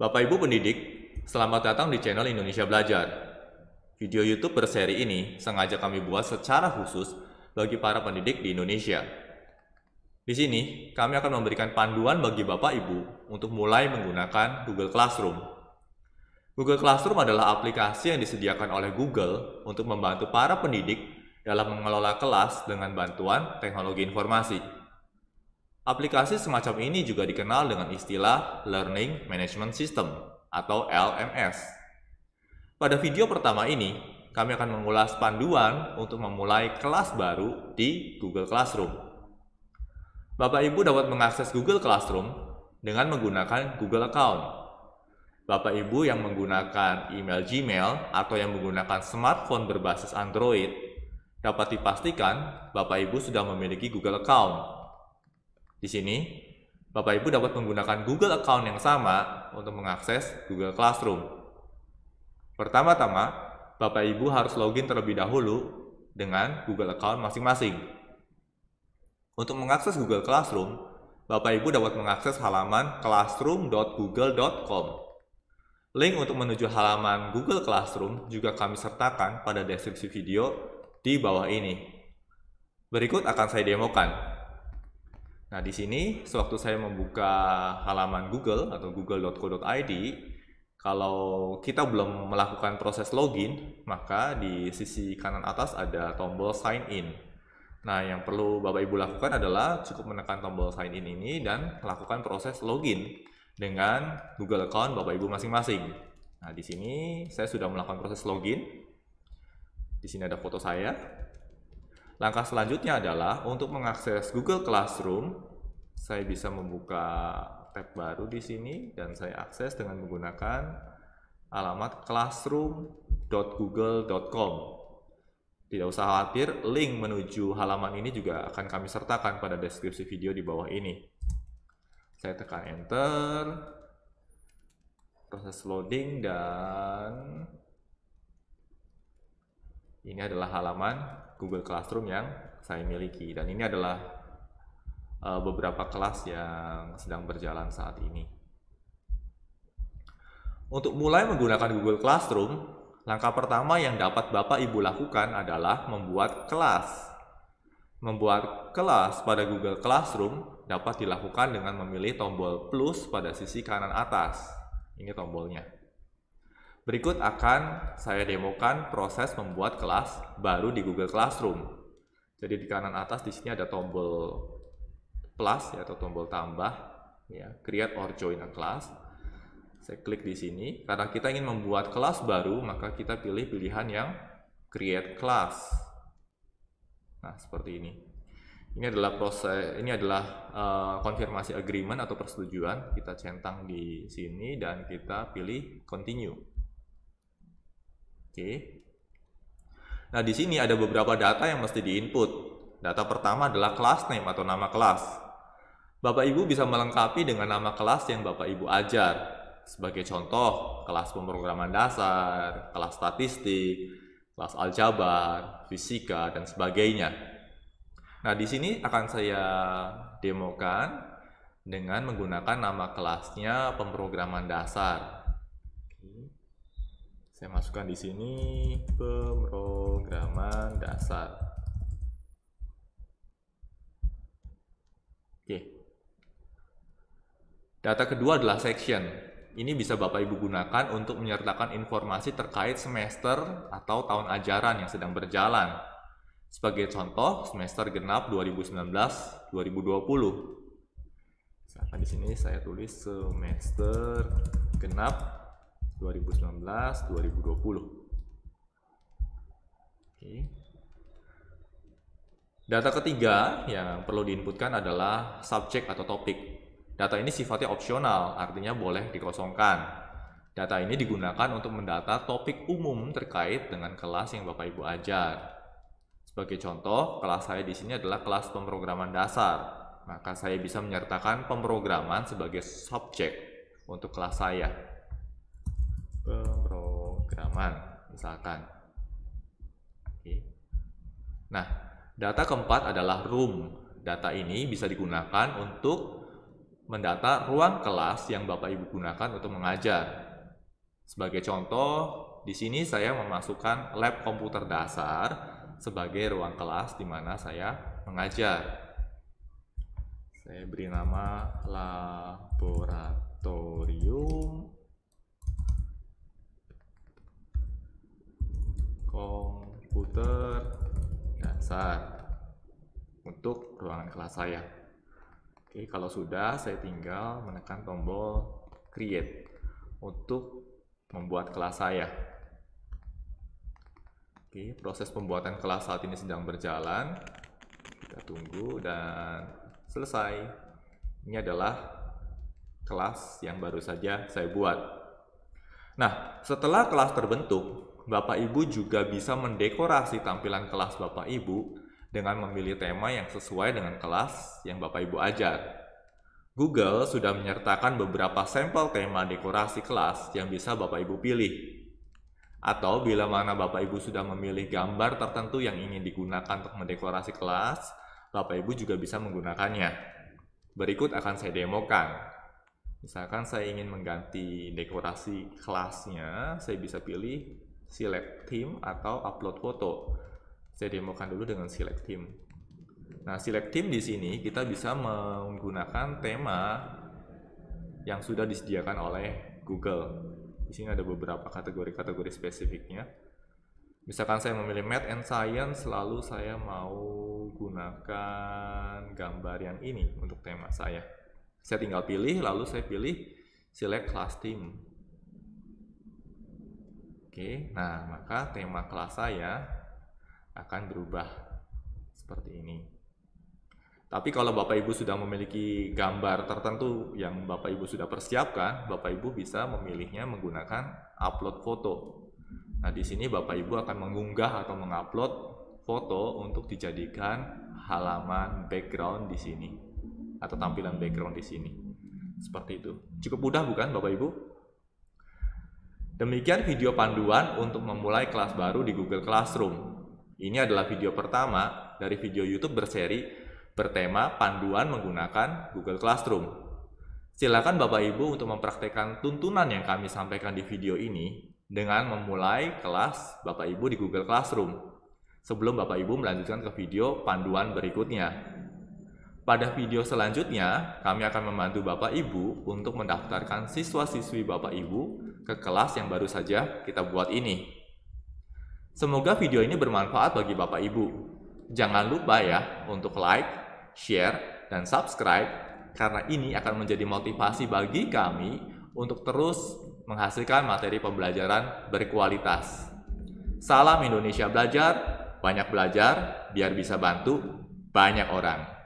Bapak Ibu pendidik, selamat datang di channel Indonesia Belajar. Video YouTube berseri ini sengaja kami buat secara khusus bagi para pendidik di Indonesia. Di sini, kami akan memberikan panduan bagi Bapak Ibu untuk mulai menggunakan Google Classroom. Google Classroom adalah aplikasi yang disediakan oleh Google untuk membantu para pendidik dalam mengelola kelas dengan bantuan teknologi informasi. Aplikasi semacam ini juga dikenal dengan istilah Learning Management System atau LMS. Pada video pertama ini, kami akan mengulas panduan untuk memulai kelas baru di Google Classroom. Bapak Ibu dapat mengakses Google Classroom dengan menggunakan Google Account. Bapak Ibu yang menggunakan email Gmail atau yang menggunakan smartphone berbasis Android dapat dipastikan Bapak Ibu sudah memiliki Google Account di sini, Bapak Ibu dapat menggunakan Google Account yang sama untuk mengakses Google Classroom. Pertama-tama, Bapak Ibu harus login terlebih dahulu dengan Google Account masing-masing. Untuk mengakses Google Classroom, Bapak Ibu dapat mengakses halaman classroom.google.com. Link untuk menuju halaman Google Classroom juga kami sertakan pada deskripsi video di bawah ini. Berikut akan saya demokan Nah, di sini sewaktu saya membuka halaman Google atau google.co.id, kalau kita belum melakukan proses login, maka di sisi kanan atas ada tombol sign in. Nah, yang perlu Bapak Ibu lakukan adalah cukup menekan tombol sign in ini dan lakukan proses login dengan Google account Bapak Ibu masing-masing. Nah, di sini saya sudah melakukan proses login. Di sini ada foto saya. Langkah selanjutnya adalah untuk mengakses Google Classroom, saya bisa membuka tab baru di sini dan saya akses dengan menggunakan alamat classroom.google.com. Tidak usah khawatir, link menuju halaman ini juga akan kami sertakan pada deskripsi video di bawah ini. Saya tekan enter, proses loading dan ini adalah halaman Google Classroom yang saya miliki dan ini adalah uh, beberapa kelas yang sedang berjalan saat ini. Untuk mulai menggunakan Google Classroom, langkah pertama yang dapat Bapak Ibu lakukan adalah membuat kelas. Membuat kelas pada Google Classroom dapat dilakukan dengan memilih tombol plus pada sisi kanan atas. Ini tombolnya. Berikut akan saya demokan proses membuat kelas baru di Google Classroom. Jadi di kanan atas di sini ada tombol plus ya atau tombol tambah ya, create or join a class. Saya klik di sini karena kita ingin membuat kelas baru, maka kita pilih pilihan yang create class. Nah, seperti ini. Ini adalah proses ini adalah uh, konfirmasi agreement atau persetujuan. Kita centang di sini dan kita pilih continue. Oke. Okay. Nah, di sini ada beberapa data yang mesti diinput. Data pertama adalah class name atau nama kelas. Bapak Ibu bisa melengkapi dengan nama kelas yang Bapak Ibu ajar. Sebagai contoh, kelas pemrograman dasar, kelas statistik, kelas aljabar, fisika, dan sebagainya. Nah, di sini akan saya demokan dengan menggunakan nama kelasnya pemrograman dasar saya masukkan di sini pemrograman dasar oke data kedua adalah section ini bisa Bapak Ibu gunakan untuk menyertakan informasi terkait semester atau tahun ajaran yang sedang berjalan. Sebagai contoh, semester genap 2019-2020. Misalkan di sini saya tulis semester genap 2019 2020 oke data ketiga yang perlu diinputkan adalah subjek atau topik data ini sifatnya opsional artinya boleh dikosongkan data ini digunakan untuk mendata topik umum terkait dengan kelas yang Bapak Ibu ajar sebagai contoh, kelas saya di sini adalah kelas pemrograman dasar. Maka saya bisa menyertakan pemrograman sebagai subjek untuk kelas saya kamar misalkan okay. nah data keempat adalah room data ini bisa digunakan untuk mendata ruang kelas yang Bapak Ibu gunakan untuk mengajar sebagai contoh di sini saya memasukkan lab komputer dasar sebagai ruang kelas di mana saya mengajar saya beri nama laboratorium komputer dasar untuk ruangan kelas saya. Oke, kalau sudah saya tinggal menekan tombol create untuk membuat kelas saya. Oke, proses pembuatan kelas saat ini sedang berjalan. Kita tunggu dan selesai. Ini adalah kelas yang baru saja saya buat. Nah, setelah kelas terbentuk, Bapak Ibu juga bisa mendekorasi tampilan kelas Bapak Ibu dengan memilih tema yang sesuai dengan kelas yang Bapak Ibu ajar. Google sudah menyertakan beberapa sampel tema dekorasi kelas yang bisa Bapak Ibu pilih. Atau bila mana Bapak Ibu sudah memilih gambar tertentu yang ingin digunakan untuk mendekorasi kelas, Bapak Ibu juga bisa menggunakannya. Berikut akan saya demokan. Misalkan saya ingin mengganti dekorasi kelasnya, saya bisa pilih select theme atau upload foto. Saya demokan dulu dengan select theme. Nah, select theme di sini kita bisa menggunakan tema yang sudah disediakan oleh Google. Di sini ada beberapa kategori-kategori spesifiknya. Misalkan saya memilih math and science, lalu saya mau gunakan gambar yang ini untuk tema saya. Saya tinggal pilih, lalu saya pilih select class theme. Oke, nah maka tema kelas saya akan berubah seperti ini. Tapi kalau Bapak Ibu sudah memiliki gambar tertentu yang Bapak Ibu sudah persiapkan, Bapak Ibu bisa memilihnya menggunakan upload foto. Nah, di sini Bapak Ibu akan mengunggah atau mengupload foto untuk dijadikan halaman background di sini atau tampilan background di sini. Seperti itu. Cukup mudah bukan Bapak Ibu? Demikian video panduan untuk memulai kelas baru di Google Classroom. Ini adalah video pertama dari video YouTube berseri bertema panduan menggunakan Google Classroom. Silakan Bapak Ibu untuk mempraktekkan tuntunan yang kami sampaikan di video ini dengan memulai kelas Bapak Ibu di Google Classroom. Sebelum Bapak Ibu melanjutkan ke video panduan berikutnya. Pada video selanjutnya, kami akan membantu Bapak Ibu untuk mendaftarkan siswa-siswi Bapak Ibu ke kelas yang baru saja kita buat ini. Semoga video ini bermanfaat bagi Bapak Ibu. Jangan lupa ya untuk like, share, dan subscribe karena ini akan menjadi motivasi bagi kami untuk terus menghasilkan materi pembelajaran berkualitas. Salam Indonesia Belajar, banyak belajar biar bisa bantu banyak orang.